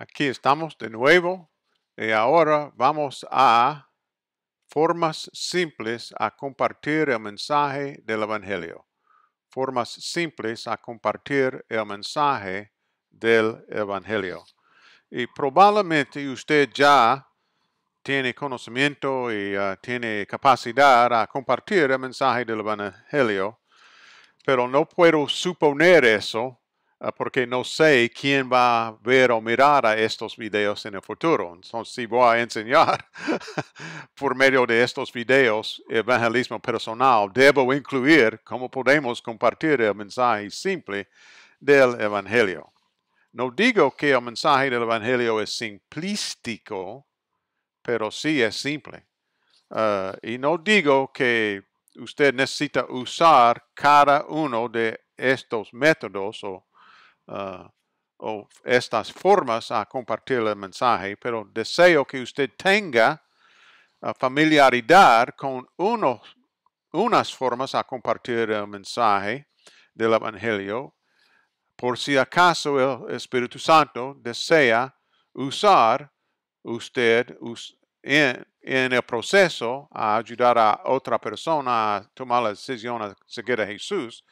Aquí estamos de nuevo y eh, ahora vamos a formas simples a compartir el mensaje del Evangelio. Formas simples a compartir el mensaje del Evangelio. Y probablemente usted ya tiene conocimiento y ah, tiene capacidad a compartir el mensaje del Evangelio, pero no puedo suponer eso Ah, porque no sé quién va a ver o mirar a estos videos en el futuro. Entonces, si voy a enseñar por medio de estos videos evangelismo personal, debo incluir cómo podemos compartir el mensaje simple del Evangelio. No digo que el mensaje del Evangelio es simplístico, pero sí es simple. Ah, y no digo que usted necesita usar cada uno de estos métodos o Ah, o estas formas a compartir el mensaje, pero deseo que usted tenga ah, familiaridad con unas formas a compartir el mensaje del Evangelio, por si acaso el Espíritu Santo desea usar usted en, en, el proceso a ayudar a otra persona a tomar la decisión a seguir a Jesús,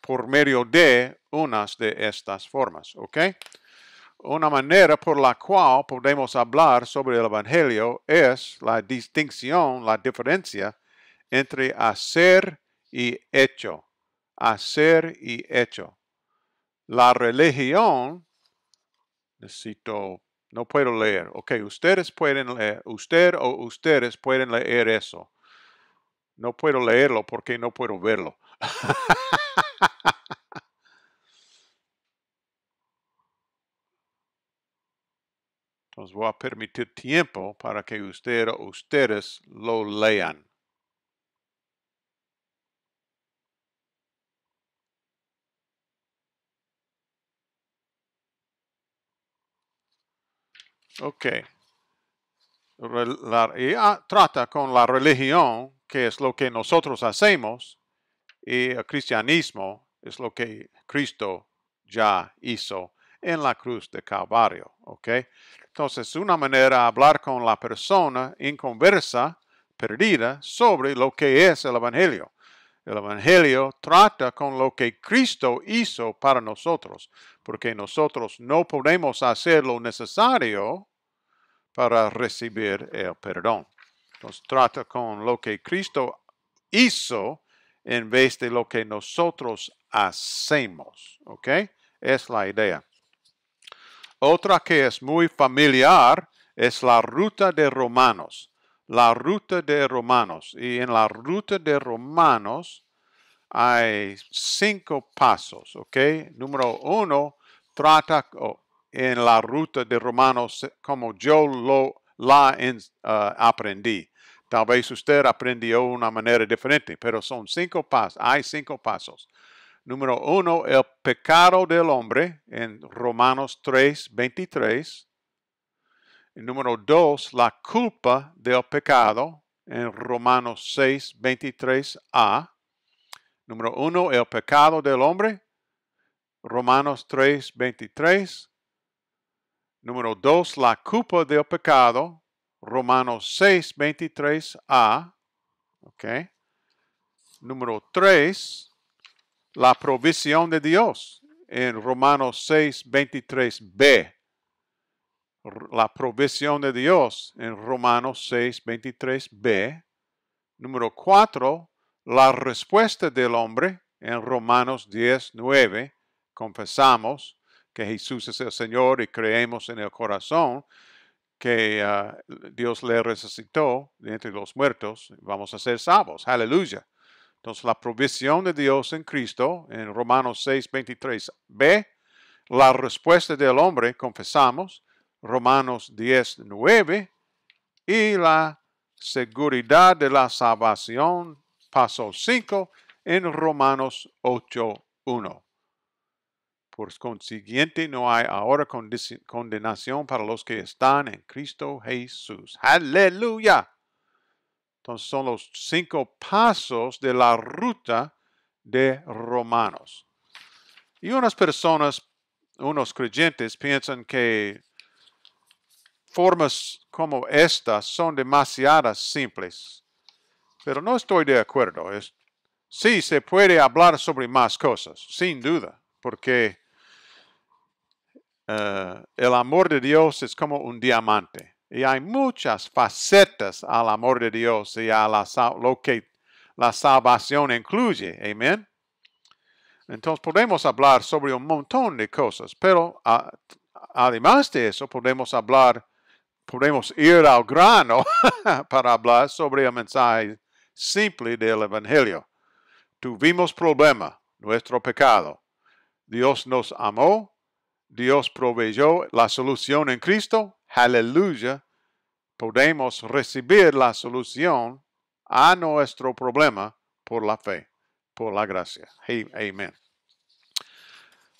por medio de unas de estas formas, ¿ok? Una manera por la cual podemos hablar sobre el Evangelio es la distinción, la diferencia entre hacer y hecho. Hacer y hecho. La religión, necesito, no puedo leer. Ok, ustedes pueden leer, usted o ustedes pueden leer eso. No puedo leerlo porque no puedo verlo. Nos voy a permitir tiempo para que usted ustedes lo lean. Ok. y, trata con la religión, que es lo que nosotros hacemos, y el cristianismo es lo que Cristo ya hizo en la cruz de Calvario. ¿ok? Entonces, una manera de hablar con la persona en conversa perdida sobre lo que es el Evangelio. El Evangelio trata con lo que Cristo hizo para nosotros, porque nosotros no podemos hacer lo necesario para recibir el perdón. Entonces trata con lo que Cristo hizo en vez de lo que nosotros hacemos. ¿Ok? Es la idea. Otra que es muy familiar es la ruta de Romanos. La ruta de Romanos. Y en la ruta de Romanos hay cinco pasos, ¿ok? Número uno, trata en la ruta de Romanos como yo lo, la ah, aprendí. Tal vez usted aprendió una manera diferente, pero son cinco pasos. Hay cinco pasos. Número uno, el pecado del hombre en Romanos 3, 23. Número dos, la culpa del pecado en Romanos 6, 23a. Número uno, el pecado del hombre. Romanos 3, 23. Número dos, la culpa del pecado. Romanos 623 a ¿ok? Número 3, la provisión de Dios. En Romanos 623 b la provisión de Dios. En Romanos 623 b Número 4, la respuesta del hombre. En Romanos 10, confesamos que Jesús es el Señor y creemos en el corazón que ah, Dios le resucitó de entre los muertos, vamos a ser salvos. Aleluya. Entonces, la provisión de Dios en Cristo, en Romanos 6, 23. B, la respuesta del hombre, confesamos, Romanos 10, 9. Y la seguridad de la salvación, paso 5, en Romanos 8, 1. Por consiguiente, no hay ahora condenación para los que están en Cristo Jesús. Aleluya. Entonces son los cinco pasos de la ruta de Romanos. Y unas personas, unos creyentes piensan que formas como estas son demasiadas simples. Pero no estoy de acuerdo. Es, sí, se puede hablar sobre más cosas, sin duda, porque eh, el amor de Dios es como un diamante. Y hay muchas facetas al amor de Dios y a la, lo que la salvación incluye. Amén. Entonces podemos hablar sobre un montón de cosas, pero ah, además de eso podemos hablar, podemos ir al grano para hablar sobre el mensaje simple del Evangelio. Tuvimos problema, nuestro pecado. Dios nos amó Dios proveyó la solución en Cristo, aleluya, podemos recibir la solución a nuestro problema por la fe, por la gracia. Amén.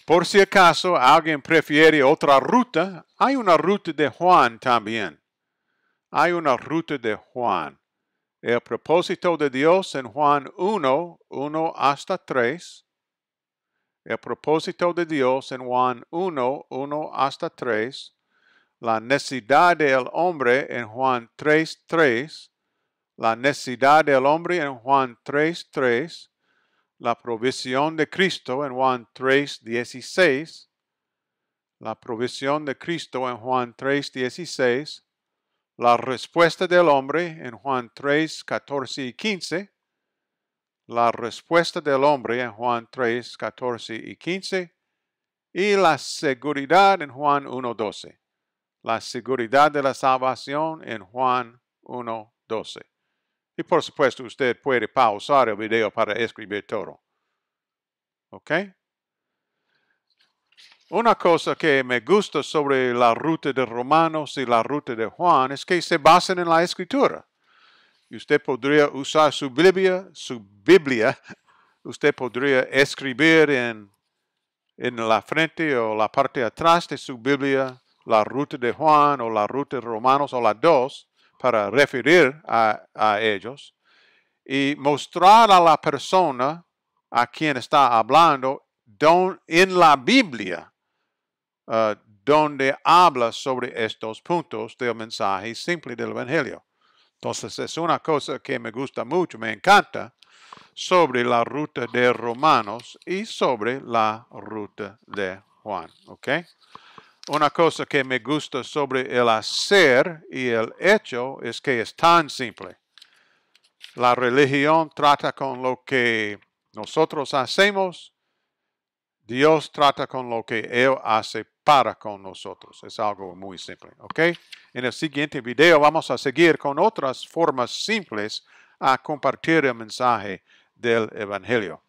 Por si acaso alguien prefiere otra ruta, hay una ruta de Juan también. Hay una ruta de Juan. El propósito de Dios en Juan 1, 1 hasta 3, el propósito de Dios en Juan 1, 1 hasta 3, la necesidad del hombre en Juan 3, 3, la necesidad del hombre en Juan 3, 3, la provisión de Cristo en Juan 3, 16, la provisión de Cristo en Juan 3, 16, la respuesta del hombre en Juan 3, 14 y 15, la respuesta del hombre en Juan 3, 14 y 15, y la seguridad en Juan 1, 12. La seguridad de la salvación en Juan 1, 12. Y por supuesto, usted puede pausar el video para escribir todo. ¿Ok? Una cosa que me gusta sobre la ruta de Romanos y la ruta de Juan es que se basan en la escritura usted podría usar su Biblia, su Biblia, usted podría escribir en, en la frente o la parte atrás de su Biblia la ruta de Juan o la ruta de Romanos o la dos para referir a, ellos y mostrar a la persona a quien está hablando don, en la Biblia uh, donde habla sobre estos puntos del mensaje simple del Evangelio. Entonces es una cosa que me gusta mucho, me encanta sobre la ruta de Romanos y sobre la ruta de Juan. Una cosa que me gusta sobre el hacer y el hecho es que es tan simple. La religión trata con lo que nosotros hacemos, Dios trata con lo que Él hace para con nosotros. Es algo muy simple, ¿ok? En el siguiente video vamos a seguir con otras formas simples a compartir el mensaje del Evangelio.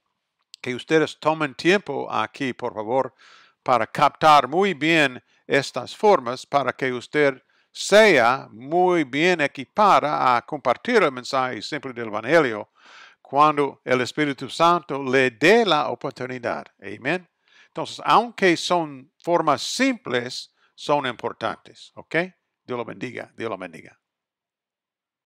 Que ustedes tomen tiempo aquí, por favor, para captar muy bien estas formas para que usted sea muy bien equipada a compartir el mensaje simple del Evangelio cuando el Espíritu Santo le dé la oportunidad. Amén. Entonces, aunque son formas simples son importantes. ¿Ok? Dios lo bendiga, Dios lo bendiga.